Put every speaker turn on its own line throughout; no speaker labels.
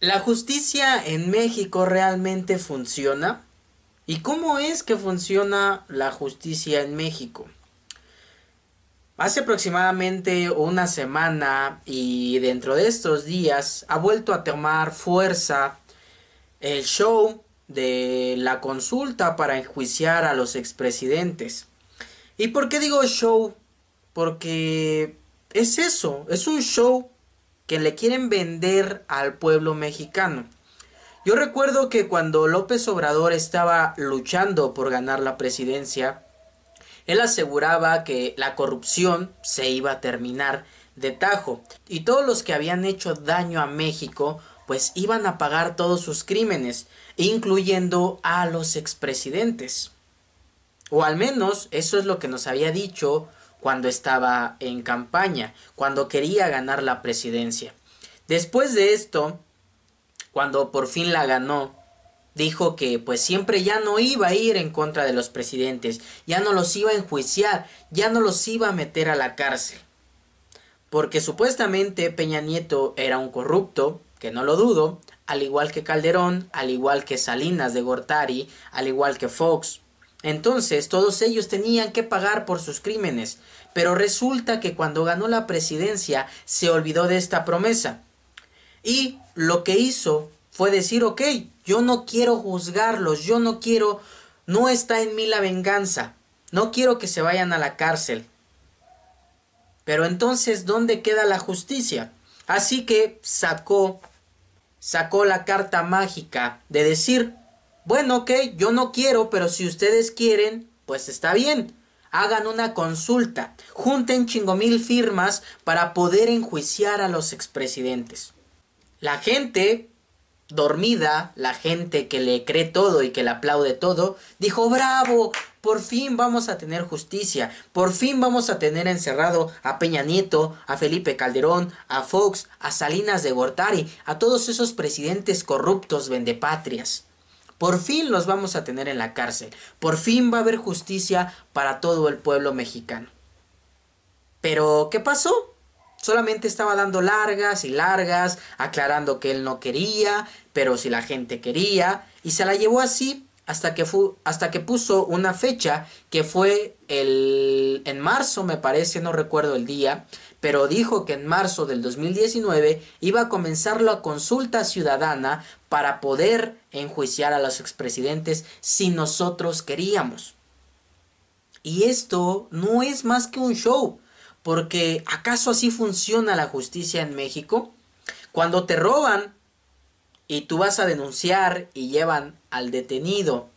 ¿La justicia en México realmente funciona? ¿Y cómo es que funciona la justicia en México? Hace aproximadamente una semana y dentro de estos días ha vuelto a tomar fuerza el show de la consulta para enjuiciar a los expresidentes. ¿Y por qué digo show? Porque es eso, es un show que le quieren vender al pueblo mexicano. Yo recuerdo que cuando López Obrador estaba luchando por ganar la presidencia, él aseguraba que la corrupción se iba a terminar de tajo y todos los que habían hecho daño a México pues iban a pagar todos sus crímenes, incluyendo a los expresidentes. O al menos eso es lo que nos había dicho cuando estaba en campaña, cuando quería ganar la presidencia. Después de esto, cuando por fin la ganó, dijo que pues siempre ya no iba a ir en contra de los presidentes, ya no los iba a enjuiciar, ya no los iba a meter a la cárcel. Porque supuestamente Peña Nieto era un corrupto, que no lo dudo, al igual que Calderón, al igual que Salinas de Gortari, al igual que Fox, entonces todos ellos tenían que pagar por sus crímenes, pero resulta que cuando ganó la presidencia se olvidó de esta promesa. Y lo que hizo fue decir, ok, yo no quiero juzgarlos, yo no quiero, no está en mí la venganza, no quiero que se vayan a la cárcel. Pero entonces, ¿dónde queda la justicia? Así que sacó, sacó la carta mágica de decir, bueno, ok, yo no quiero, pero si ustedes quieren, pues está bien. Hagan una consulta, junten chingo mil firmas para poder enjuiciar a los expresidentes. La gente dormida, la gente que le cree todo y que le aplaude todo, dijo, bravo, por fin vamos a tener justicia, por fin vamos a tener encerrado a Peña Nieto, a Felipe Calderón, a Fox, a Salinas de Gortari, a todos esos presidentes corruptos vendepatrias. Por fin los vamos a tener en la cárcel. Por fin va a haber justicia para todo el pueblo mexicano. Pero, ¿qué pasó? Solamente estaba dando largas y largas, aclarando que él no quería, pero si la gente quería, y se la llevó así hasta que, hasta que puso una fecha que fue en marzo, me parece, no recuerdo el día, pero dijo que en marzo del 2019 iba a comenzar la consulta ciudadana para poder enjuiciar a los expresidentes si nosotros queríamos. Y esto no es más que un show, porque ¿acaso así funciona la justicia en México? Cuando te roban y tú vas a denunciar y llevan al detenido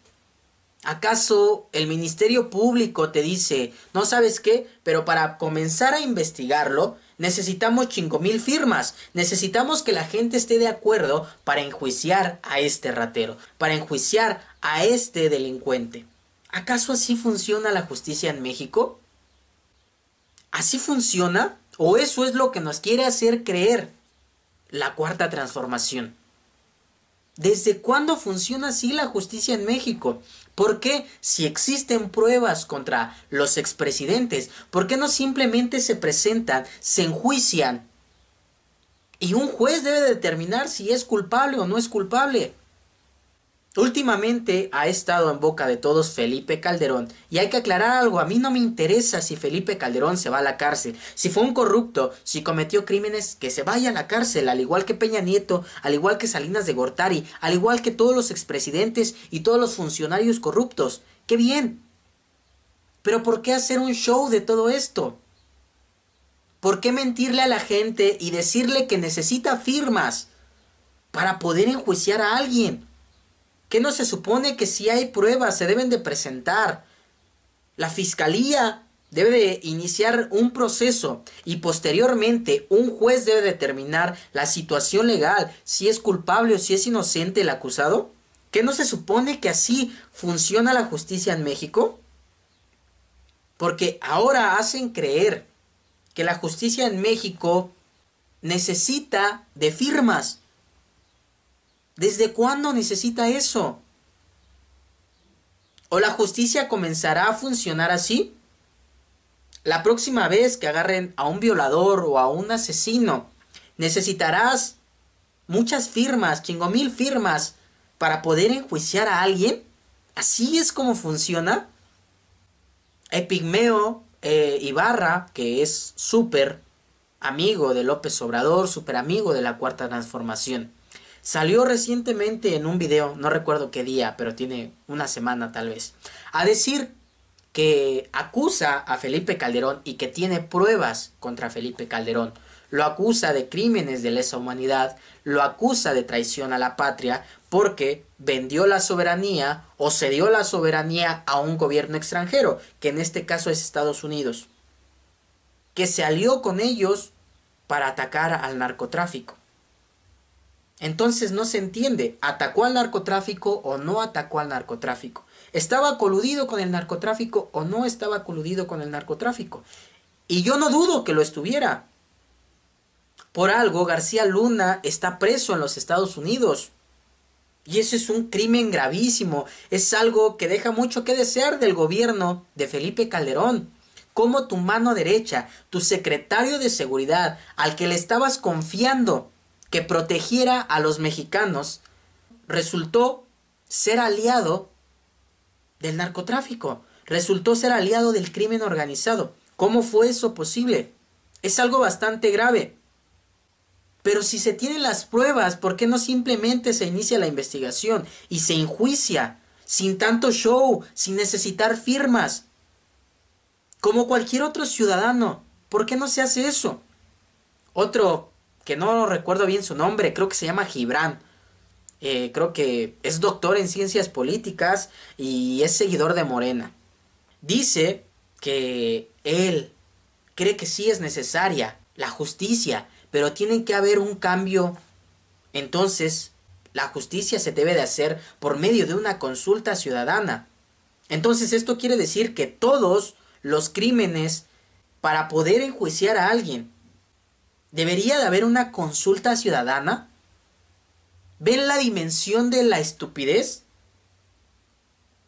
¿Acaso el Ministerio Público te dice, no sabes qué, pero para comenzar a investigarlo, necesitamos 5000 mil firmas, necesitamos que la gente esté de acuerdo para enjuiciar a este ratero, para enjuiciar a este delincuente? ¿Acaso así funciona la justicia en México? ¿Así funciona? ¿O eso es lo que nos quiere hacer creer la cuarta transformación? ¿Desde cuándo funciona así la justicia en México? ¿Por qué si existen pruebas contra los expresidentes, por qué no simplemente se presentan, se enjuician? Y un juez debe determinar si es culpable o no es culpable. Últimamente ha estado en boca de todos Felipe Calderón. Y hay que aclarar algo, a mí no me interesa si Felipe Calderón se va a la cárcel. Si fue un corrupto, si cometió crímenes, que se vaya a la cárcel, al igual que Peña Nieto, al igual que Salinas de Gortari, al igual que todos los expresidentes y todos los funcionarios corruptos. ¡Qué bien! Pero ¿por qué hacer un show de todo esto? ¿Por qué mentirle a la gente y decirle que necesita firmas para poder enjuiciar a alguien? ¿Qué no se supone que si hay pruebas se deben de presentar? La fiscalía debe de iniciar un proceso y posteriormente un juez debe determinar la situación legal, si es culpable o si es inocente el acusado. ¿Qué no se supone que así funciona la justicia en México? Porque ahora hacen creer que la justicia en México necesita de firmas ¿Desde cuándo necesita eso? ¿O la justicia comenzará a funcionar así? La próxima vez que agarren a un violador o a un asesino, necesitarás muchas firmas, chingo mil firmas, para poder enjuiciar a alguien. Así es como funciona. Epigmeo eh, Ibarra, que es súper amigo de López Obrador, súper amigo de la Cuarta Transformación salió recientemente en un video, no recuerdo qué día, pero tiene una semana tal vez, a decir que acusa a Felipe Calderón y que tiene pruebas contra Felipe Calderón. Lo acusa de crímenes de lesa humanidad, lo acusa de traición a la patria porque vendió la soberanía o cedió la soberanía a un gobierno extranjero, que en este caso es Estados Unidos, que se alió con ellos para atacar al narcotráfico. Entonces no se entiende, ¿atacó al narcotráfico o no atacó al narcotráfico? ¿Estaba coludido con el narcotráfico o no estaba coludido con el narcotráfico? Y yo no dudo que lo estuviera. Por algo, García Luna está preso en los Estados Unidos. Y eso es un crimen gravísimo. Es algo que deja mucho que desear del gobierno de Felipe Calderón. Como tu mano derecha, tu secretario de seguridad, al que le estabas confiando que protegiera a los mexicanos, resultó ser aliado del narcotráfico, resultó ser aliado del crimen organizado. ¿Cómo fue eso posible? Es algo bastante grave. Pero si se tienen las pruebas, ¿por qué no simplemente se inicia la investigación y se enjuicia sin tanto show, sin necesitar firmas? Como cualquier otro ciudadano, ¿por qué no se hace eso? Otro que no recuerdo bien su nombre, creo que se llama Gibran. Eh, creo que es doctor en ciencias políticas y es seguidor de Morena. Dice que él cree que sí es necesaria la justicia, pero tiene que haber un cambio. Entonces, la justicia se debe de hacer por medio de una consulta ciudadana. Entonces, esto quiere decir que todos los crímenes para poder enjuiciar a alguien debería de haber una consulta ciudadana. ¿Ven la dimensión de la estupidez?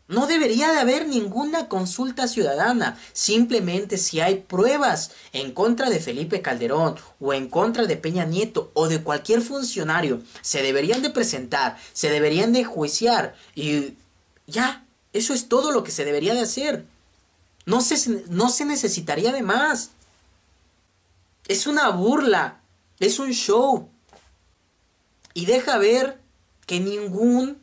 No debería de haber ninguna consulta ciudadana. Simplemente si hay pruebas en contra de Felipe Calderón o en contra de Peña Nieto o de cualquier funcionario, se deberían de presentar, se deberían de juiciar y ya, eso es todo lo que se debería de hacer. No se, no se necesitaría de más. Es una burla, es un show. Y deja ver que ningún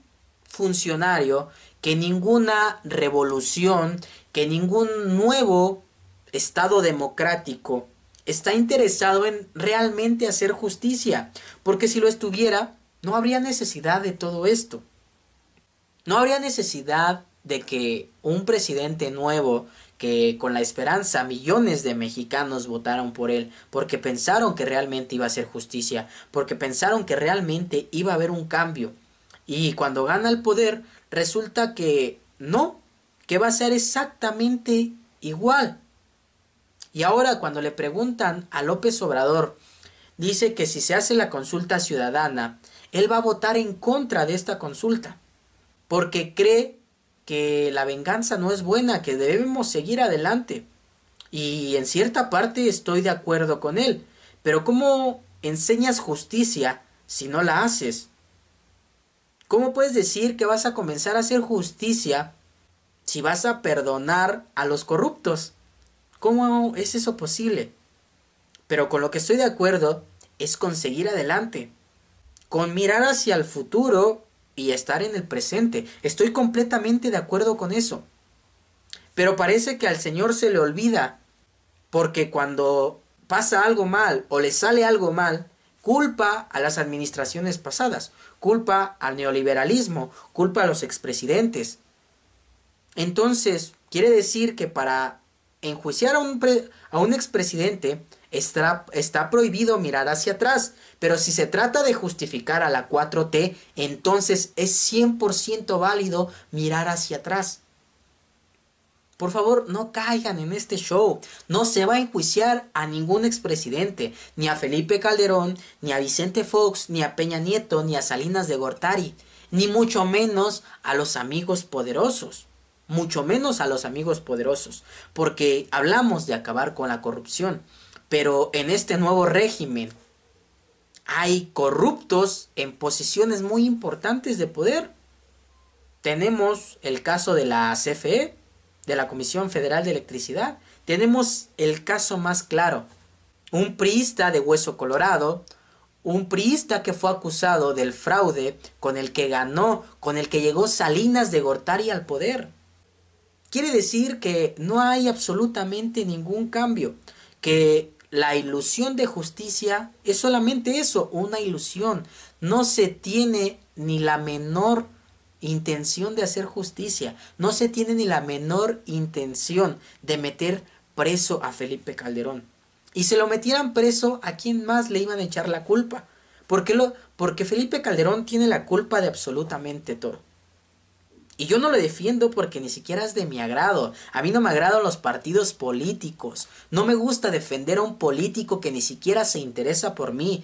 funcionario, que ninguna revolución, que ningún nuevo Estado democrático está interesado en realmente hacer justicia, porque si lo estuviera, no habría necesidad de todo esto. No habría necesidad de que un presidente nuevo que con la esperanza millones de mexicanos votaron por él, porque pensaron que realmente iba a ser justicia, porque pensaron que realmente iba a haber un cambio. Y cuando gana el poder, resulta que no, que va a ser exactamente igual. Y ahora cuando le preguntan a López Obrador, dice que si se hace la consulta ciudadana, él va a votar en contra de esta consulta, porque cree que la venganza no es buena, que debemos seguir adelante. Y en cierta parte estoy de acuerdo con él, pero ¿cómo enseñas justicia si no la haces? ¿Cómo puedes decir que vas a comenzar a hacer justicia si vas a perdonar a los corruptos? ¿Cómo es eso posible? Pero con lo que estoy de acuerdo es conseguir adelante, con mirar hacia el futuro y estar en el presente. Estoy completamente de acuerdo con eso. Pero parece que al Señor se le olvida, porque cuando pasa algo mal o le sale algo mal, culpa a las administraciones pasadas, culpa al neoliberalismo, culpa a los expresidentes. Entonces, quiere decir que para enjuiciar a un, a expresidente está, está prohibido mirar hacia atrás, pero si se trata de justificar a la 4T, entonces es 100% válido mirar hacia atrás. Por favor, no caigan en este show. No se va a enjuiciar a ningún expresidente, ni a Felipe Calderón, ni a Vicente Fox, ni a Peña Nieto, ni a Salinas de Gortari, ni mucho menos a los amigos poderosos mucho menos a los amigos poderosos, porque hablamos de acabar con la corrupción, pero en este nuevo régimen hay corruptos en posiciones muy importantes de poder. Tenemos el caso de la CFE, de la Comisión Federal de Electricidad, tenemos el caso más claro, un priista de hueso colorado, un priista que fue acusado del fraude con el que ganó, con el que llegó Salinas de Gortari al poder. Quiere decir que no hay absolutamente ningún cambio, que la ilusión de justicia es solamente eso, una ilusión. No se tiene ni la menor intención de hacer justicia, no se tiene ni la menor intención de meter preso a Felipe Calderón. Y se lo metieran preso, ¿a quién más le iban a echar la culpa? porque Felipe Calderón tiene la culpa de absolutamente todo. Y yo no lo defiendo porque ni siquiera es de mi agrado. A mí no me agradan los partidos políticos. No me gusta defender a un político que ni siquiera se interesa por mí.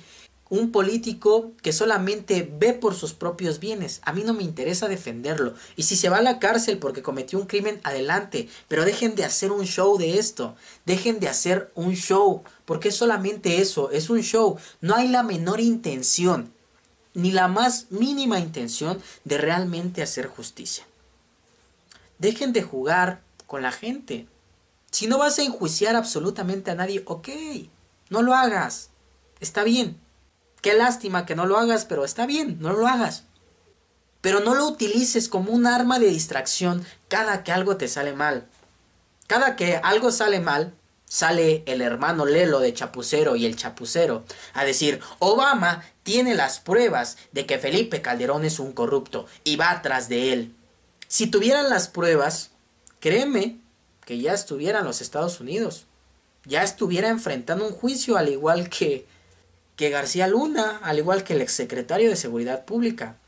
Un político que solamente ve por sus propios bienes. A mí no me interesa defenderlo. Y si se va a la cárcel porque cometió un crimen, adelante. Pero dejen de hacer un show de esto. Dejen de hacer un show. Porque es solamente eso. Es un show. No hay la menor intención ni la más mínima intención de realmente hacer justicia. Dejen de jugar con la gente. Si no vas a enjuiciar absolutamente a nadie, ok, no lo hagas. Está bien. Qué lástima que no lo hagas, pero está bien, no lo hagas. Pero no lo utilices como un arma de distracción cada que algo te sale mal. Cada que algo sale mal, sale el hermano Lelo de Chapucero y el Chapucero a decir, Obama tiene las pruebas de que Felipe Calderón es un corrupto y va tras de él. Si tuvieran las pruebas, créeme que ya estuvieran los Estados Unidos, ya estuviera enfrentando un juicio al igual que, que García Luna, al igual que el exsecretario de Seguridad Pública.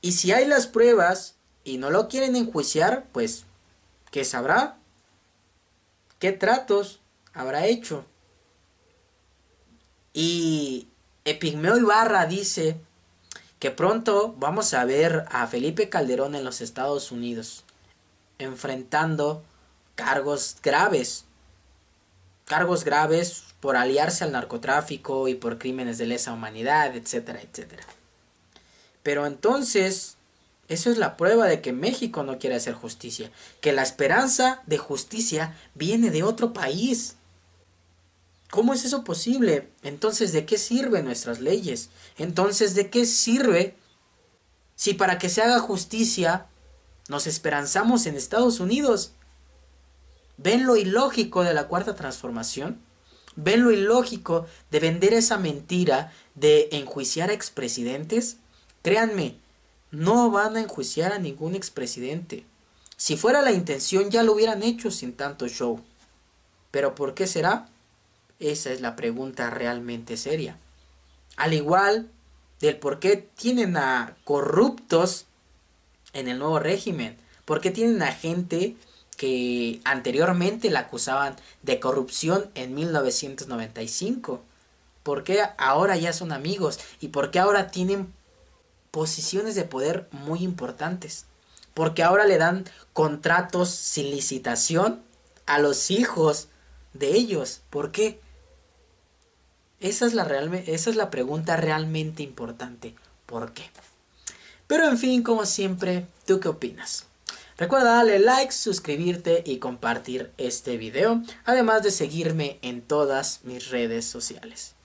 Y si hay las pruebas y no lo quieren enjuiciar, pues, ¿qué sabrá? qué tratos habrá hecho. Y Epigmeo Ibarra dice que pronto vamos a ver a Felipe Calderón en los Estados Unidos enfrentando cargos graves. Cargos graves por aliarse al narcotráfico y por crímenes de lesa humanidad, etcétera, etcétera. Pero entonces, eso es la prueba de que México no quiere hacer justicia, que la esperanza de justicia viene de otro país. ¿Cómo es eso posible? Entonces, ¿de qué sirven nuestras leyes? Entonces, ¿de qué sirve si para que se haga justicia nos esperanzamos en Estados Unidos? ¿Ven lo ilógico de la cuarta transformación? ¿Ven lo ilógico de vender esa mentira de enjuiciar a expresidentes? Créanme, no van a enjuiciar a ningún expresidente. Si fuera la intención ya lo hubieran hecho sin tanto show. Pero ¿por qué será? Esa es la pregunta realmente seria. Al igual del por qué tienen a corruptos en el nuevo régimen. ¿Por qué tienen a gente que anteriormente la acusaban de corrupción en 1995? ¿Por qué ahora ya son amigos? ¿Y por qué ahora tienen posiciones de poder muy importantes. Porque ahora le dan contratos sin licitación a los hijos de ellos. ¿Por qué? Esa es la, esa es la pregunta realmente importante. ¿Por qué? Pero en fin, como siempre, ¿tú qué opinas? Recuerda darle like, suscribirte y compartir este video, además de seguirme en todas mis redes sociales.